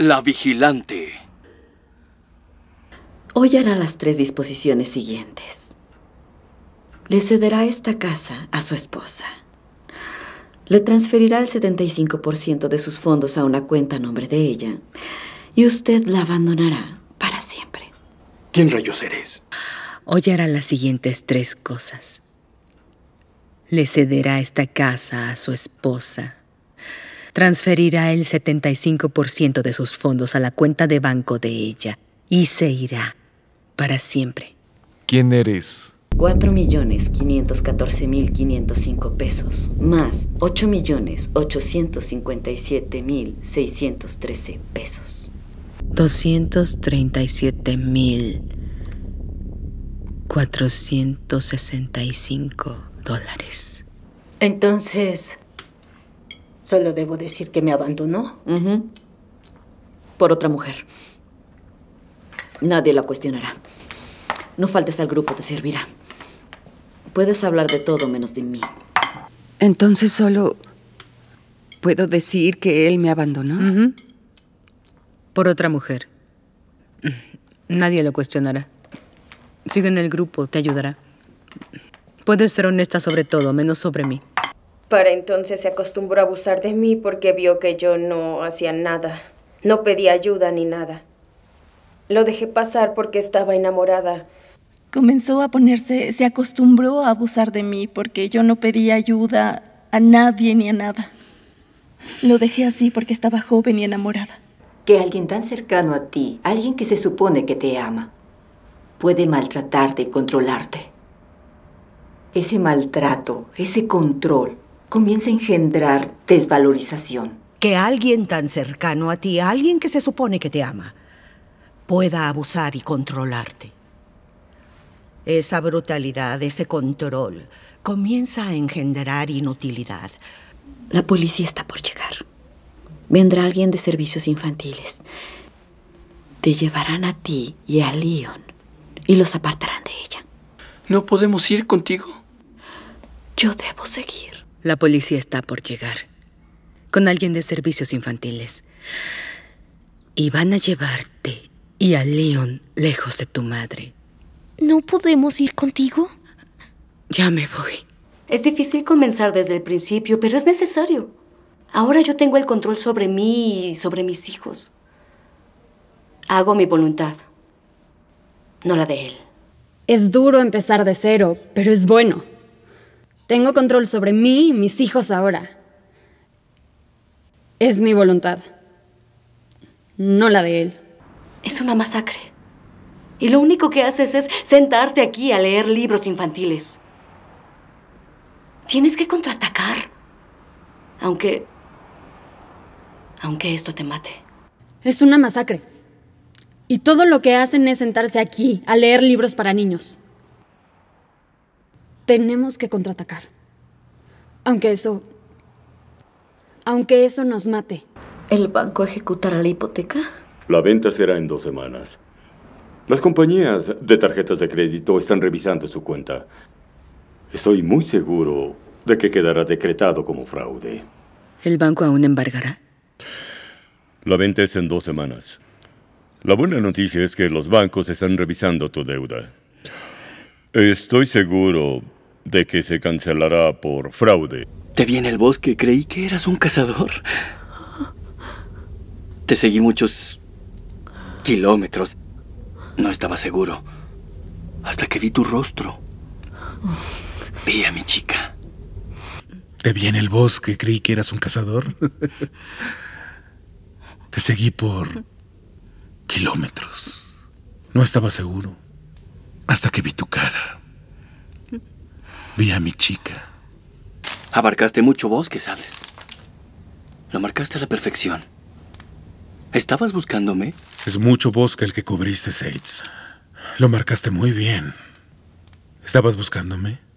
La vigilante. Hoy hará las tres disposiciones siguientes. Le cederá esta casa a su esposa. Le transferirá el 75% de sus fondos a una cuenta a nombre de ella. Y usted la abandonará para siempre. ¿Quién rayos eres? Hoy hará las siguientes tres cosas. Le cederá esta casa a su esposa transferirá el 75% de sus fondos a la cuenta de banco de ella y se irá para siempre. ¿Quién eres? 4.514.505 pesos, más 8.857.613 pesos. 237.465 dólares. Entonces, Solo debo decir que me abandonó. Por otra mujer. Nadie la cuestionará. No faltes al grupo, te servirá. Puedes hablar de todo menos de mí. Entonces solo puedo decir que él me abandonó. Por otra mujer. Nadie lo cuestionará. Sigue en el grupo, te ayudará. Puedes ser honesta sobre todo, menos sobre mí. Para entonces se acostumbró a abusar de mí porque vio que yo no hacía nada. No pedía ayuda ni nada. Lo dejé pasar porque estaba enamorada. Comenzó a ponerse, se acostumbró a abusar de mí porque yo no pedía ayuda a nadie ni a nada. Lo dejé así porque estaba joven y enamorada. Que alguien tan cercano a ti, alguien que se supone que te ama, puede maltratarte y controlarte. Ese maltrato, ese control, comienza a engendrar desvalorización. Que alguien tan cercano a ti, alguien que se supone que te ama, pueda abusar y controlarte. Esa brutalidad, ese control, comienza a engendrar inutilidad. La policía está por llegar. Vendrá alguien de servicios infantiles. Te llevarán a ti y a Leon y los apartarán de ella. ¿No podemos ir contigo? Yo debo seguir. La policía está por llegar, con alguien de servicios infantiles. Y van a llevarte y a Leon lejos de tu madre. ¿No podemos ir contigo? Ya me voy. Es difícil comenzar desde el principio, pero es necesario. Ahora yo tengo el control sobre mí y sobre mis hijos. Hago mi voluntad, no la de él. Es duro empezar de cero, pero es bueno. Tengo control sobre mí y mis hijos ahora. Es mi voluntad, no la de él. Es una masacre. Y lo único que haces es sentarte aquí a leer libros infantiles. Tienes que contraatacar. Aunque... Aunque esto te mate. Es una masacre. Y todo lo que hacen es sentarse aquí a leer libros para niños. Tenemos que contraatacar. Aunque eso... Aunque eso nos mate. ¿El banco ejecutará la hipoteca? La venta será en dos semanas. Las compañías de tarjetas de crédito están revisando su cuenta. Estoy muy seguro de que quedará decretado como fraude. ¿El banco aún embargará? La venta es en dos semanas. La buena noticia es que los bancos están revisando tu deuda. Estoy seguro de que se cancelará por fraude. Te vi en el bosque, creí que eras un cazador. Te seguí muchos kilómetros. No estaba seguro. Hasta que vi tu rostro. Vi a mi chica. Te vi en el bosque, creí que eras un cazador. Te seguí por kilómetros. No estaba seguro. Hasta que vi tu cara. Vi a mi chica. Abarcaste mucho bosque, sabes. Lo marcaste a la perfección. ¿Estabas buscándome? Es mucho bosque el que cubriste, Sates. Lo marcaste muy bien. ¿Estabas buscándome?